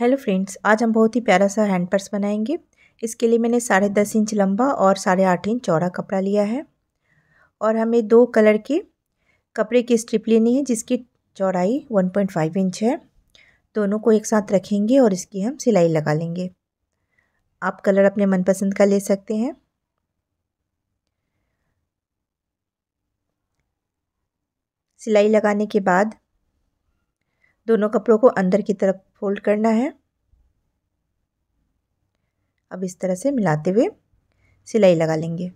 hello friends आज हम बहुत ही प्यारा सा हैंड पर्स बनाएंगे इसके लिए मैंने साढ़े दस इंच लंबा और साढ़े आठ इंच चौड़ा कपड़ा लिया है और हमें दो कलर के कपड़े की स्ट्रिप लेनी है जिसकी चौड़ाई वन पॉइंट फाइव इंच है दोनों को एक साथ रखेंगे और इसकी हम सिलाई लगा लेंगे आप कलर अपने मनपसंद का ले सकते हैं सिलाई लगाने के बाद दोनों कपड़ों को अंदर की तरफ फोल्ड करना है अब इस तरह से मिलाते हुए सिलाई लगा लेंगे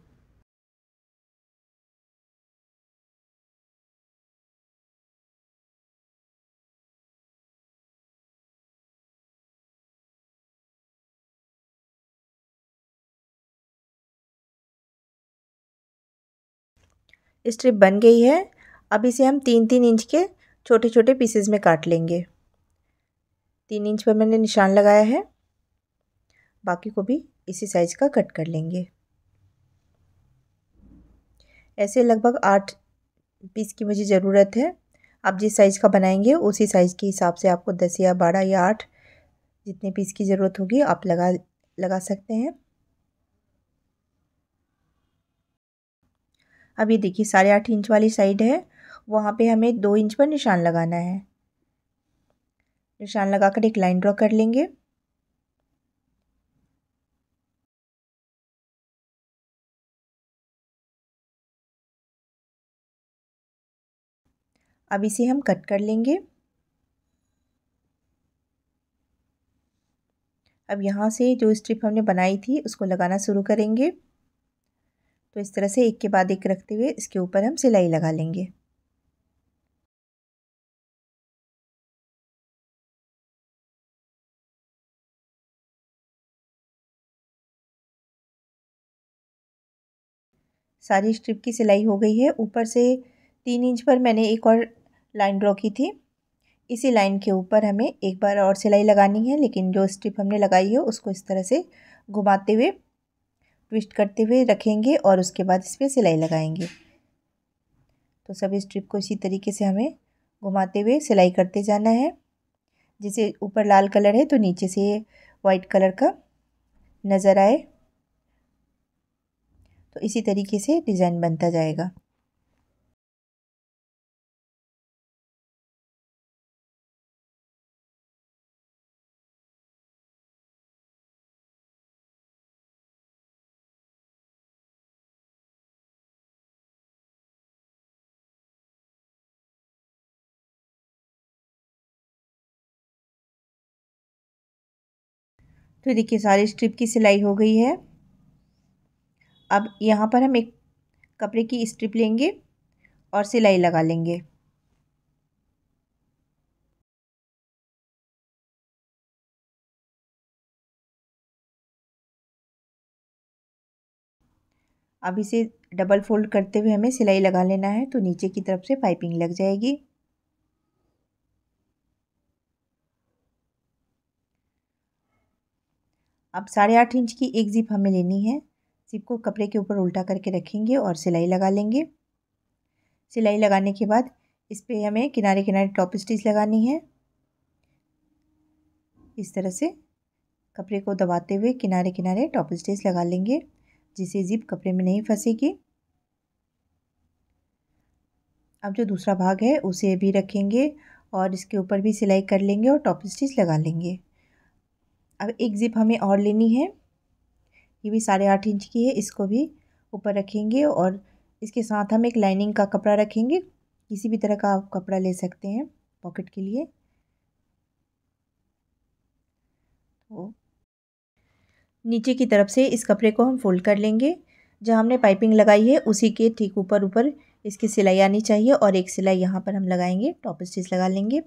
स्ट्रिप बन गई है अब इसे हम तीन तीन इंच के छोटे छोटे पीसेस में काट लेंगे तीन इंच पर मैंने निशान लगाया है बाकी को भी इसी साइज़ का कट कर लेंगे ऐसे लगभग आठ पीस की मुझे ज़रूरत है आप जिस साइज़ का बनाएंगे उसी साइज़ के हिसाब से आपको दस या बारह या आठ जितने पीस की ज़रूरत होगी आप लगा लगा सकते हैं अब ये देखिए साढ़े आठ इंच वाली साइड है वहाँ पे हमें दो इंच पर निशान लगाना है निशान लगाकर एक लाइन ड्रॉ कर लेंगे अब इसे हम कट कर लेंगे अब यहाँ से जो स्ट्रिप हमने बनाई थी उसको लगाना शुरू करेंगे तो इस तरह से एक के बाद एक रखते हुए इसके ऊपर हम सिलाई लगा लेंगे सारी स्ट्रिप की सिलाई हो गई है ऊपर से तीन इंच पर मैंने एक और लाइन ड्रॉ की थी इसी लाइन के ऊपर हमें एक बार और सिलाई लगानी है लेकिन जो स्ट्रिप हमने लगाई है उसको इस तरह से घुमाते हुए ट्विस्ट करते हुए रखेंगे और उसके बाद इस पर सिलाई लगाएंगे तो सभी स्ट्रिप को इसी तरीके से हमें घुमाते हुए सिलाई करते जाना है जैसे ऊपर लाल कलर है तो नीचे से वाइट कलर का नज़र आए इसी तरीके से डिज़ाइन बनता जाएगा तो देखिए सारी स्ट्रिप की सिलाई हो गई है अब यहाँ पर हम एक कपड़े की स्ट्रिप लेंगे और सिलाई लगा लेंगे अब इसे डबल फोल्ड करते हुए हमें सिलाई लगा लेना है तो नीचे की तरफ से पाइपिंग लग जाएगी अब साढ़े आठ इंच की एक ज़िप हमें लेनी है सिप को कपड़े के ऊपर उल्टा करके रखेंगे और सिलाई लगा लेंगे सिलाई लगाने के बाद इस पर हमें किनारे किनारे टॉप स्टिच लगानी है इस तरह से कपड़े को दबाते हुए किनारे किनारे टॉप स्टिच लगा लेंगे जिससे जिप कपड़े में नहीं फंसेगी अब जो दूसरा भाग है उसे भी रखेंगे और इसके ऊपर भी सिलाई कर लेंगे और टॉप स्टिच लगा लेंगे अब एक जिप हमें और लेनी है ये भी साढ़े आठ इंच की है इसको भी ऊपर रखेंगे और इसके साथ हम एक लाइनिंग का कपड़ा रखेंगे किसी भी तरह का आप कपड़ा ले सकते हैं पॉकेट के लिए तो नीचे की तरफ से इस कपड़े को हम फोल्ड कर लेंगे जहाँ हमने पाइपिंग लगाई है उसी के ठीक ऊपर ऊपर इसकी सिलाई आनी चाहिए और एक सिलाई यहाँ पर हम लगाएंगे टॉप स्टिच लगा लेंगे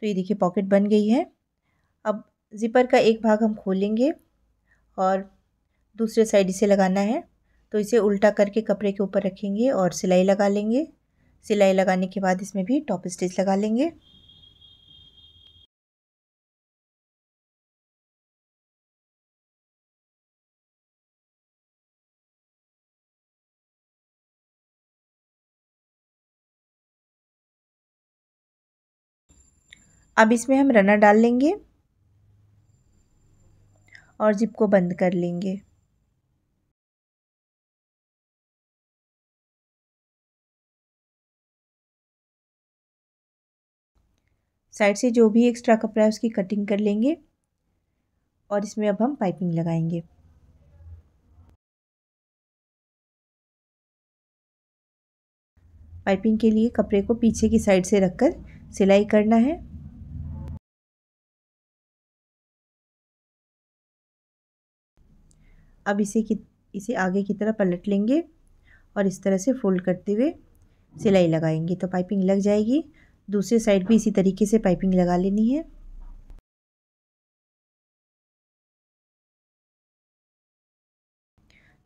तो ये देखिए पॉकेट बन गई है अब ज़िपर का एक भाग हम खोलेंगे और दूसरे साइड इसे लगाना है तो इसे उल्टा करके कपड़े के ऊपर रखेंगे और सिलाई लगा लेंगे सिलाई लगाने के बाद इसमें भी टॉप स्टिच लगा लेंगे अब इसमें हम रनर डाल लेंगे और ज़िप को बंद कर लेंगे साइड से जो भी एक्स्ट्रा कपड़ा है उसकी कटिंग कर लेंगे और इसमें अब हम पाइपिंग लगाएंगे पाइपिंग के लिए कपड़े को पीछे की साइड से रखकर सिलाई करना है अब इसे कि इसे आगे की तरह पलट लेंगे और इस तरह से फोल्ड करते हुए सिलाई लगाएंगे तो पाइपिंग लग जाएगी दूसरे साइड भी इसी तरीके से पाइपिंग लगा लेनी है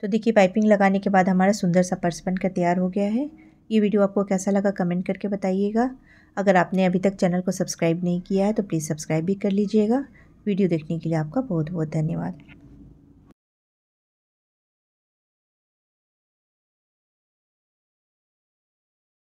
तो देखिए पाइपिंग लगाने के बाद हमारा सुंदर सा पर्स बनकर तैयार हो गया है ये वीडियो आपको कैसा लगा कमेंट करके बताइएगा अगर आपने अभी तक चैनल को सब्सक्राइब नहीं किया है तो प्लीज़ सब्सक्राइब भी कर लीजिएगा वीडियो देखने के लिए आपका बहुत बहुत धन्यवाद